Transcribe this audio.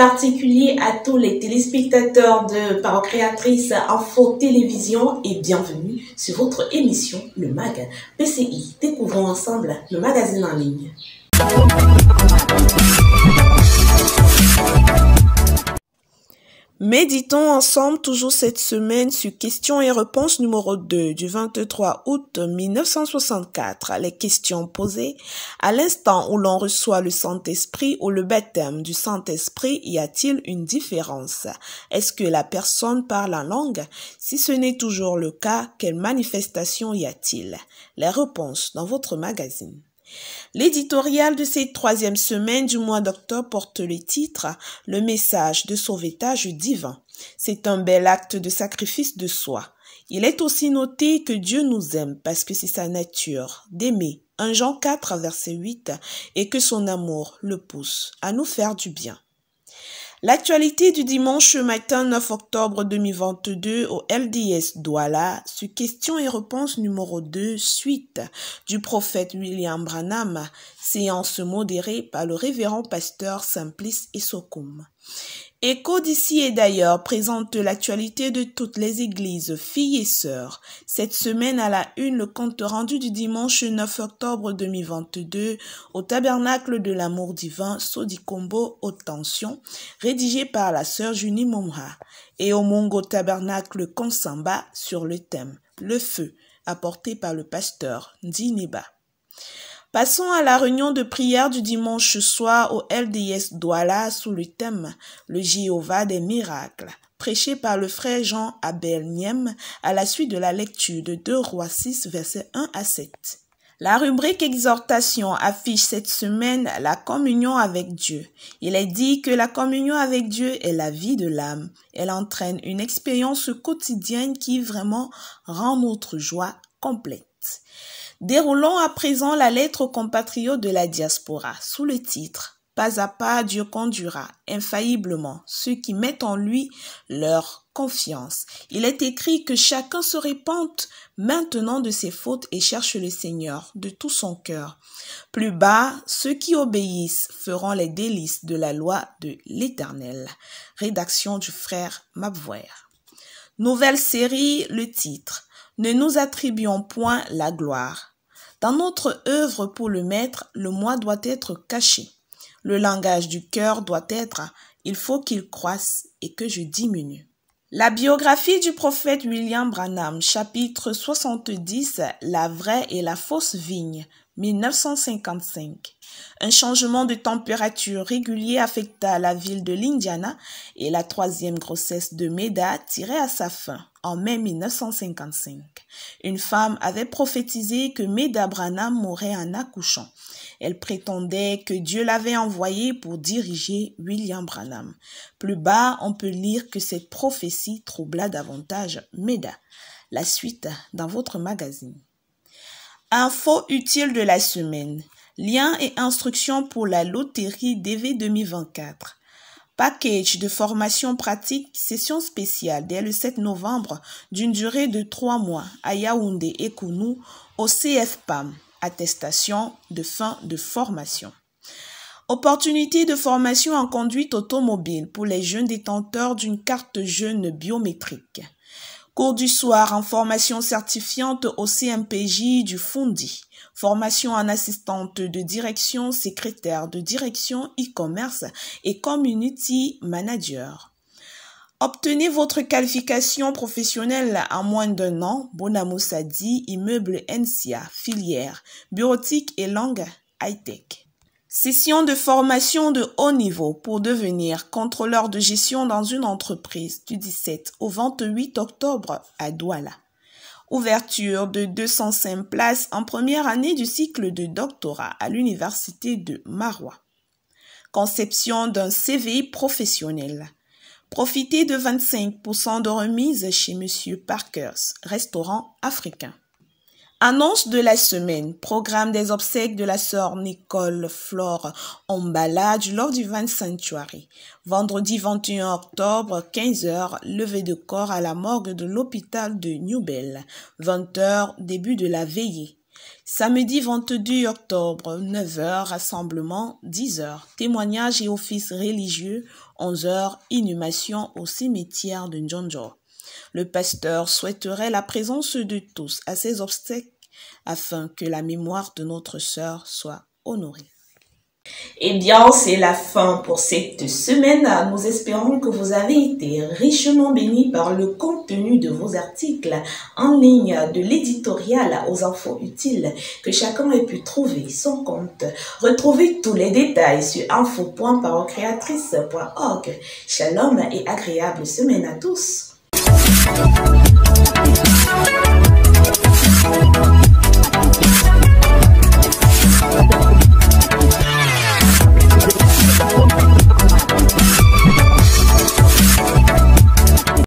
particulier à tous les téléspectateurs de Parocréatrice Info Télévision et bienvenue sur votre émission Le Mag PCI. Découvrons ensemble le magazine en ligne. Méditons ensemble toujours cette semaine sur question et réponses numéro 2 du 23 août 1964. Les questions posées à l'instant où l'on reçoit le Saint-Esprit ou le baptême du Saint-Esprit, y a-t-il une différence Est-ce que la personne parle en langue Si ce n'est toujours le cas, quelle manifestation y a-t-il Les réponses dans votre magazine. L'éditorial de cette troisième semaine du mois d'octobre porte le titre Le message de sauvetage divin. C'est un bel acte de sacrifice de soi. Il est aussi noté que Dieu nous aime parce que c'est sa nature d'aimer. un Jean 4 verset 8 et que son amour le pousse à nous faire du bien. L'actualité du dimanche matin 9 octobre 2022 au LDS Douala sur question et réponse numéro 2 suite du prophète William Branham, séance modérée par le révérend pasteur Simplice Essokoum. Écho d'ici et d'ailleurs présente l'actualité de toutes les églises, filles et sœurs. Cette semaine à la une, le compte rendu du dimanche 9 octobre 2022 au Tabernacle de l'amour divin Sodikombo haute tension, rédigé par la sœur Junie Momra et au Mongo Tabernacle Konsamba sur le thème Le feu, apporté par le pasteur Ndineba. Passons à la réunion de prière du dimanche soir au LDS Douala sous le thème Le Jéhovah des miracles, prêché par le frère Jean Abel Niem à la suite de la lecture de 2 Rois 6 versets 1 à 7. La rubrique exhortation affiche cette semaine la communion avec Dieu. Il est dit que la communion avec Dieu est la vie de l'âme. Elle entraîne une expérience quotidienne qui vraiment rend notre joie complète. Déroulons à présent la lettre aux compatriotes de la diaspora sous le titre Pas à pas, Dieu conduira infailliblement ceux qui mettent en lui leur confiance. Il est écrit que chacun se répande maintenant de ses fautes et cherche le Seigneur de tout son cœur. Plus bas, ceux qui obéissent feront les délices de la loi de l'Éternel. Rédaction du frère Mabouer. Nouvelle série, le titre. Ne nous attribuons point la gloire. Dans notre œuvre pour le maître, le moi doit être caché. Le langage du cœur doit être il faut qu'il croisse et que je diminue. La biographie du prophète William Branham, chapitre 70, La vraie et la fausse vigne, 1955. Un changement de température régulier affecta la ville de l'Indiana et la troisième grossesse de Meda tirait à sa fin en mai 1955. Une femme avait prophétisé que Meda Branham mourrait en accouchant. Elle prétendait que Dieu l'avait envoyée pour diriger William Branham. Plus bas, on peut lire que cette prophétie troubla davantage Meda. La suite dans votre magazine. Info utile de la semaine. Liens et instructions pour la loterie DV 2024. Package de formation pratique, session spéciale dès le 7 novembre d'une durée de trois mois à Yaoundé et Kounou au CFPAM, attestation de fin de formation. Opportunité de formation en conduite automobile pour les jeunes détenteurs d'une carte jeune biométrique. Cours du soir en formation certifiante au CMPJ du Fondi. Formation en assistante de direction, secrétaire de direction e-commerce et community manager. Obtenez votre qualification professionnelle en moins d'un an. Bonamoussadi, immeuble NCA, filière, bureautique et langue high-tech. Session de formation de haut niveau pour devenir contrôleur de gestion dans une entreprise du 17 au 28 octobre à Douala. Ouverture de 205 places en première année du cycle de doctorat à l'université de Marois. Conception d'un CV professionnel. Profitez de 25% de remise chez Monsieur Parkers, restaurant africain. Annonce de la semaine, programme des obsèques de la sœur Nicole Flore Emballage lors du 20 Sanctuary. Vendredi 21 octobre, 15h, levée de corps à la morgue de l'hôpital de Newbell. 20h, début de la veillée. Samedi 22 octobre, 9h, rassemblement, 10h, témoignage et office religieux, 11h, inhumation au cimetière de Njonjo. Le pasteur souhaiterait la présence de tous à ses obsèques afin que la mémoire de notre sœur soit honorée. Eh bien, c'est la fin pour cette semaine. Nous espérons que vous avez été richement bénis par le contenu de vos articles en ligne de l'éditorial aux infos utiles que chacun ait pu trouver son compte. Retrouvez tous les détails sur info.parocréatrice.org. Shalom et agréable semaine à tous. Thank